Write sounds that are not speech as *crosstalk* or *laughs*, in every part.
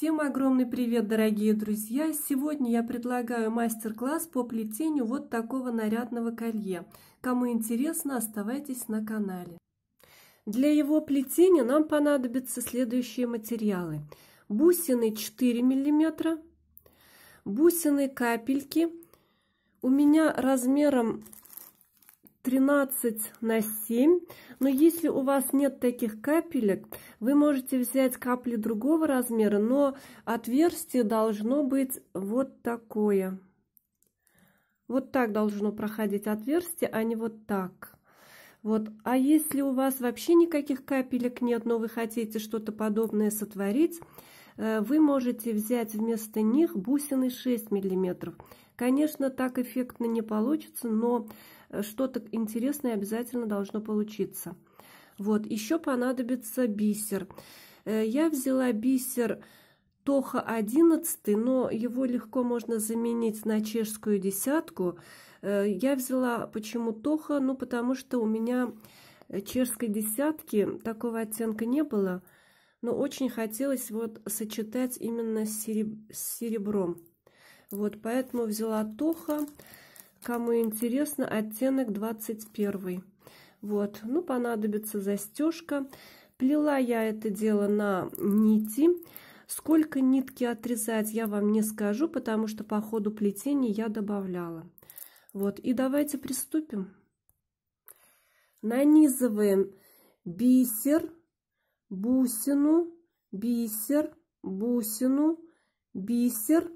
Всем огромный привет, дорогие друзья! Сегодня я предлагаю мастер-класс по плетению вот такого нарядного колье. Кому интересно, оставайтесь на канале. Для его плетения нам понадобятся следующие материалы. Бусины 4 мм, бусины капельки. У меня размером 13 на 7. Но если у вас нет таких капелек, вы можете взять капли другого размера, но отверстие должно быть вот такое. Вот так должно проходить отверстие, а не вот так. Вот. А если у вас вообще никаких капелек нет, но вы хотите что-то подобное сотворить, э, вы можете взять вместо них бусины 6 миллиметров. Конечно, так эффектно не получится, но что-то интересное обязательно должно получиться. Вот, еще понадобится бисер. Э, я взяла бисер Тоха 11, но его легко можно заменить на чешскую десятку. Э, я взяла почему Тоха, ну потому что у меня чешской десятки такого оттенка не было, но очень хотелось вот сочетать именно с, с серебром. Вот поэтому взяла Тоха. Кому интересно, оттенок 21. Вот, ну, понадобится застежка. Плела я это дело на нити. Сколько нитки отрезать, я вам не скажу, потому что по ходу плетения я добавляла. Вот, и давайте приступим. Нанизываем бисер, бусину, бисер, бусину, бисер,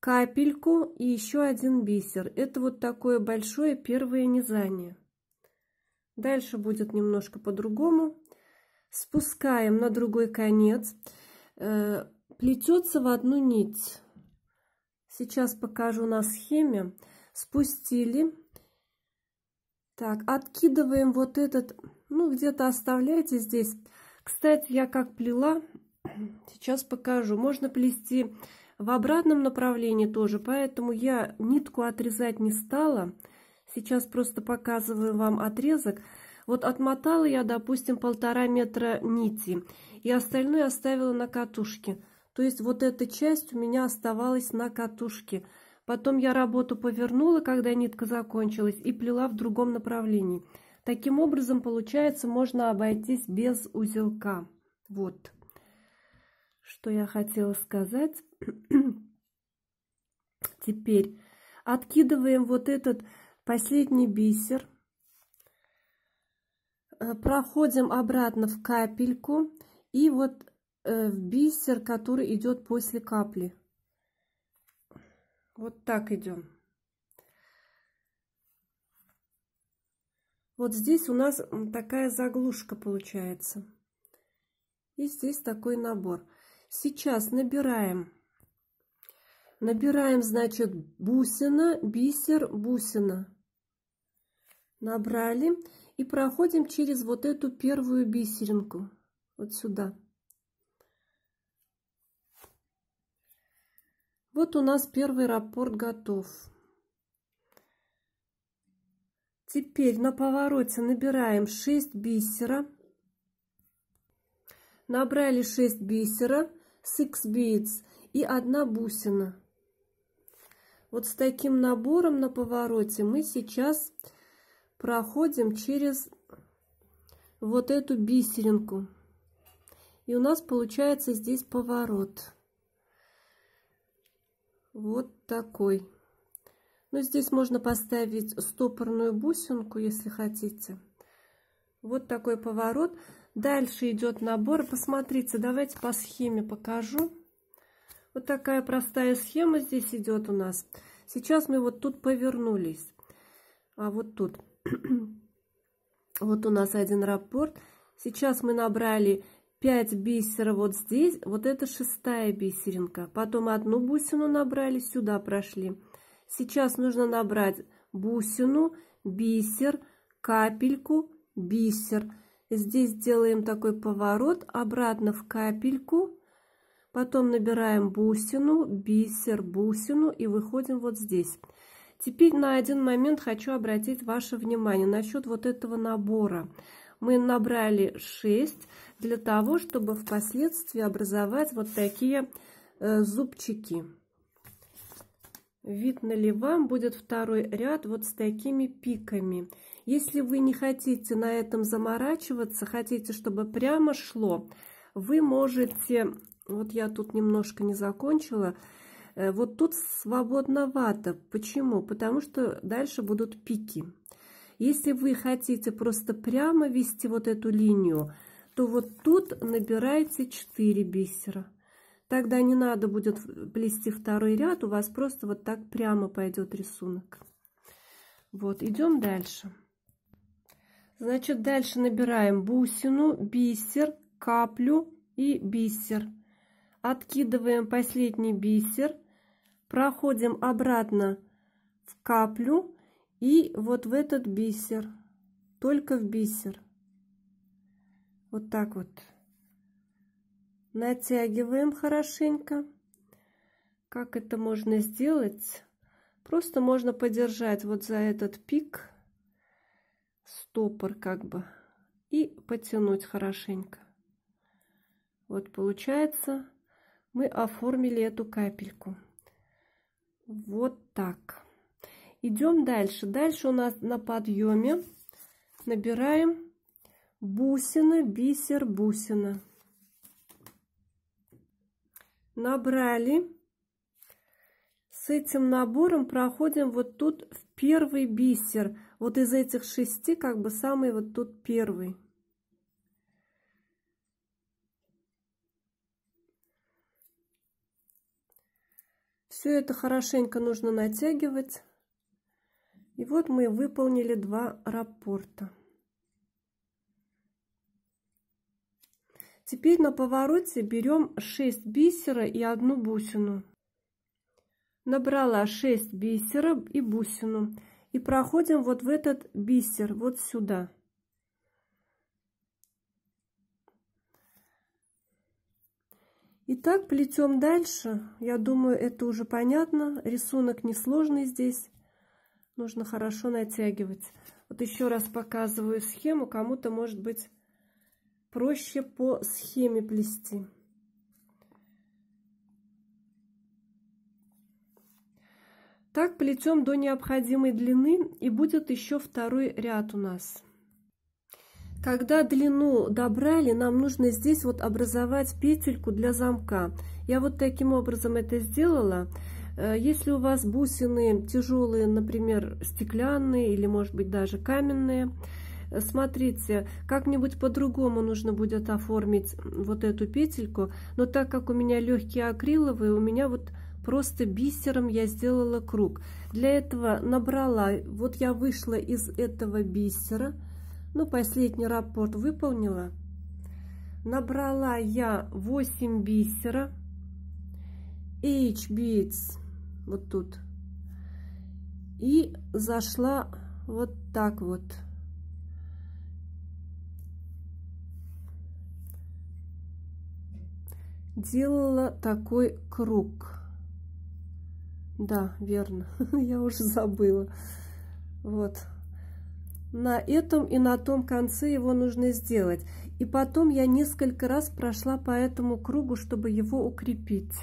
капельку и еще один бисер. Это вот такое большое первое низание. Дальше будет немножко по-другому. Спускаем на другой конец. Э, плетется в одну нить. Сейчас покажу на схеме. Спустили. Так, откидываем вот этот, ну, где-то оставляйте здесь. Кстати, я как плела, *clears throat* сейчас покажу. Можно плести в обратном направлении тоже, поэтому я нитку отрезать не стала. Сейчас просто показываю вам отрезок. Вот отмотала я, допустим, полтора метра нити, и остальное оставила на катушке. То есть вот эта часть у меня оставалась на катушке. Потом я работу повернула, когда нитка закончилась, и плела в другом направлении. Таким образом, получается, можно обойтись без узелка. Вот что я хотела сказать. *clears throat* Теперь откидываем вот этот последний бисер. Э, проходим обратно в капельку. И вот э, в бисер, который идет после капли. Вот так идем. Вот здесь у нас такая заглушка получается. И здесь такой набор. Сейчас набираем. Набираем, значит, бусина, бисер, бусина. Набрали. И проходим через вот эту первую бисеринку. Вот сюда. Вот у нас первый раппорт готов. Теперь на повороте набираем 6 бисера. Набрали 6 бисера six beads и одна бусина. Вот с таким набором на повороте мы сейчас проходим через вот эту бисеринку. И у нас получается здесь поворот. Вот такой. Ну, здесь можно поставить стопорную бусинку, если хотите. Вот такой поворот. Дальше идет набор. Посмотрите, давайте по схеме покажу. Вот такая простая схема здесь идет у нас. Сейчас мы вот тут повернулись. А вот тут. *clears throat* вот у нас один раппорт. Сейчас мы набрали 5 бисера вот здесь. Вот это шестая бисеринка. Потом одну бусину набрали, сюда прошли. Сейчас нужно набрать бусину, бисер, капельку, бисер. Здесь делаем такой поворот обратно в капельку, потом набираем бусину, бисер, бусину и выходим вот здесь. Теперь на один момент хочу обратить ваше внимание насчет вот этого набора. Мы набрали 6 для того, чтобы впоследствии образовать вот такие э, зубчики. Видно ли вам будет второй ряд вот с такими пиками. Если вы не хотите на этом заморачиваться, хотите, чтобы прямо шло, вы можете... Вот я тут немножко не закончила. Э, вот тут свободновато. Почему? Потому что дальше будут пики. Если вы хотите просто прямо вести вот эту линию, то вот тут набирайте 4 бисера. Тогда не надо будет плести второй ряд, у вас просто вот так прямо пойдет рисунок. Вот, идем дальше. Значит, дальше набираем бусину, бисер, каплю и бисер. Откидываем последний бисер, проходим обратно в каплю и вот в этот бисер, только в бисер. Вот так вот. Натягиваем хорошенько. Как это можно сделать? Просто можно подержать вот за этот пик стопор как бы и подтянуть хорошенько. Вот получается, мы оформили эту капельку. Вот так. Идем дальше. Дальше у нас на подъеме набираем бусины бисер, бусина. Набрали с этим набором проходим вот тут в первый бисер. Вот из этих шести как бы самый вот тут первый. Все это хорошенько нужно натягивать. И вот мы выполнили два раппорта. Теперь на повороте берем 6 бисера и одну бусину набрала 6 бисеров и бусину. И проходим вот в этот бисер, вот сюда. И так плетем дальше. Я думаю, это уже понятно. Рисунок несложный здесь. Нужно хорошо натягивать. Вот еще раз показываю схему. Кому-то, может быть, проще по схеме плести. Так плетем до необходимой длины и будет еще второй ряд у нас. Когда длину добрали, нам нужно здесь вот образовать петельку для замка. Я вот таким образом это сделала. Э, если у вас бусины тяжелые, например, стеклянные или, может быть, даже каменные, э, смотрите, как-нибудь по-другому нужно будет оформить вот эту петельку. Но так как у меня легкие акриловые, у меня вот Просто бисером я сделала круг. Для этого набрала, вот я вышла из этого бисера, ну, последний раппорт выполнила. Набрала я 8 бисера. H-битс, вот тут. И зашла вот так вот. делала такой круг. Да, верно, *laughs* я уже забыла. Вот. На этом и на том конце его нужно сделать. И потом я несколько раз прошла по этому кругу, чтобы его укрепить.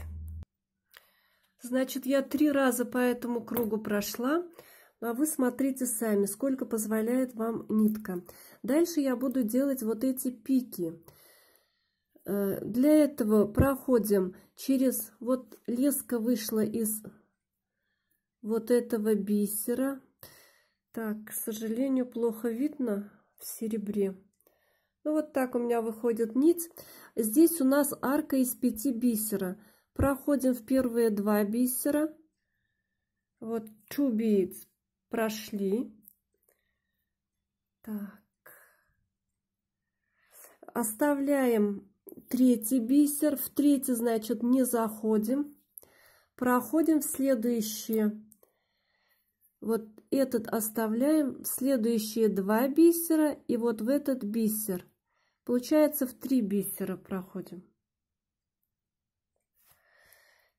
Значит, я три раза по этому кругу прошла. А вы смотрите сами, сколько позволяет вам нитка. Дальше я буду делать вот эти пики. Э, для этого проходим через... Вот леска вышла из вот этого бисера. Так, к сожалению, плохо видно в серебре. Ну вот так у меня выходит нить. Здесь у нас арка из 5 бисера. Проходим в первые два бисера. Вот чубиц прошли. Так. Оставляем третий бисер. В третий, значит, не заходим. Проходим в следующие вот этот оставляем, следующие два бисера и вот в этот бисер. Получается в три бисера проходим.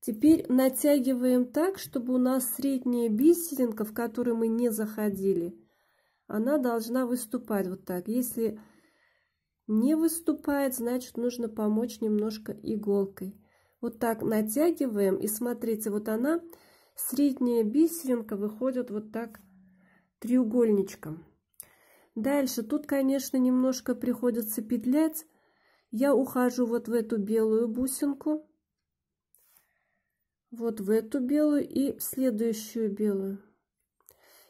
Теперь натягиваем так, чтобы у нас средняя бисеринка, в которой мы не заходили, она должна выступать вот так. Если не выступает, значит нужно помочь немножко иголкой. Вот так натягиваем и смотрите, вот она средняя бисеринка выходит вот так треугольничком. Дальше тут, конечно, немножко приходится петлять. Я ухожу вот в эту белую бусинку, вот в эту белую и в следующую белую.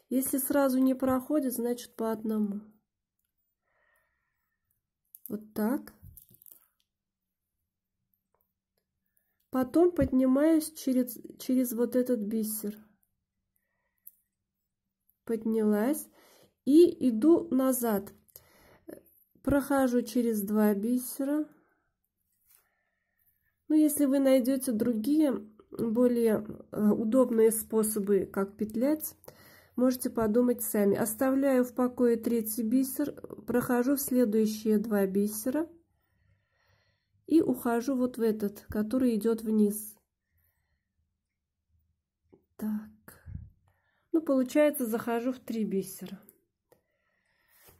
Если сразу не проходит, значит по одному. Вот так. Потом поднимаюсь через, через вот этот бисер. Поднялась и иду назад. Прохожу через два бисера. Ну, если вы найдете другие, более э, удобные способы, как петлять, можете подумать сами. Оставляю в покое третий бисер, прохожу в следующие два бисера – и ухожу вот в этот, который идет вниз. Так. Ну, получается, захожу в три бисера.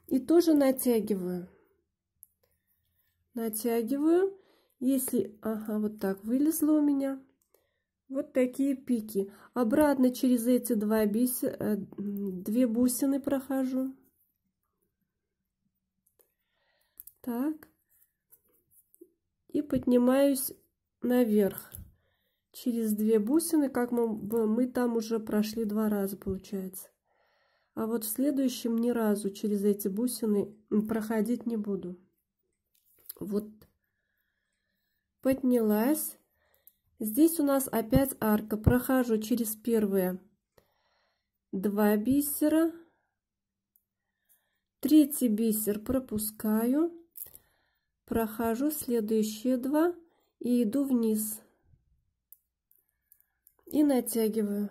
И тоже натягиваю. Натягиваю. Если, ага, вот так вылезло у меня. Вот такие пики. Обратно через эти два бисера, э, две бусины прохожу. Так и поднимаюсь наверх через две бусины, как мы, мы там уже прошли два раза, получается. А вот в следующем ни разу через эти бусины проходить не буду. Вот поднялась. Здесь у нас опять арка. Прохожу через первые два бисера. Третий бисер пропускаю. Прохожу следующие два и иду вниз. И натягиваю.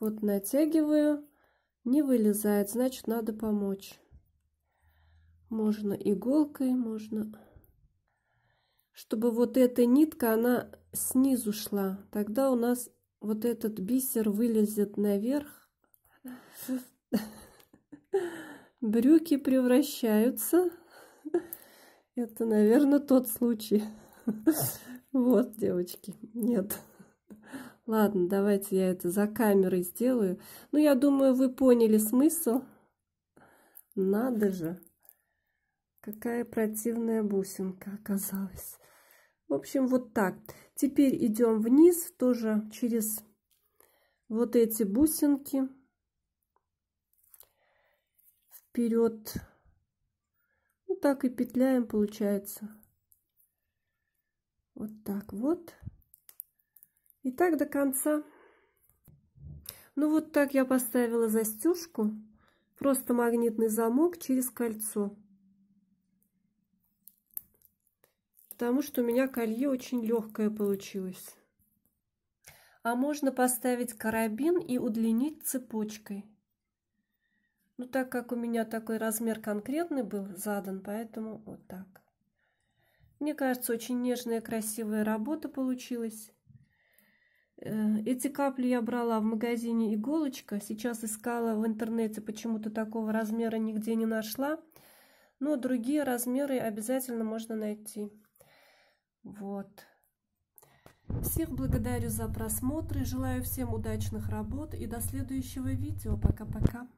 Вот натягиваю, не вылезает, значит надо помочь. Можно иголкой, можно... Чтобы вот эта нитка, она снизу шла. Тогда у нас вот этот бисер вылезет наверх. *laughs* Брюки превращаются это, наверное, тот случай. *laughs* Вот, девочки, нет. Ладно, давайте я это за камерой сделаю. Ну, я думаю, вы поняли смысл. Надо же. Какая противная бусинка оказалась. В общем, вот так. Теперь идем вниз тоже через вот эти бусинки. Вперед так и петляем получается. Вот так вот. И так до конца. Ну вот так я поставила застежку. Просто магнитный замок через кольцо. Потому что у меня колье очень легкое получилось. А можно поставить карабин и удлинить цепочкой. Ну, так как у меня такой размер конкретный был задан, поэтому вот так. Мне кажется, очень нежная, красивая работа получилась. Э, эти капли я брала в магазине «Иголочка». Сейчас искала в интернете, почему-то такого размера нигде не нашла. Но другие размеры обязательно можно найти. Вот. Всех благодарю за просмотр и желаю всем удачных работ и до следующего видео. Пока-пока.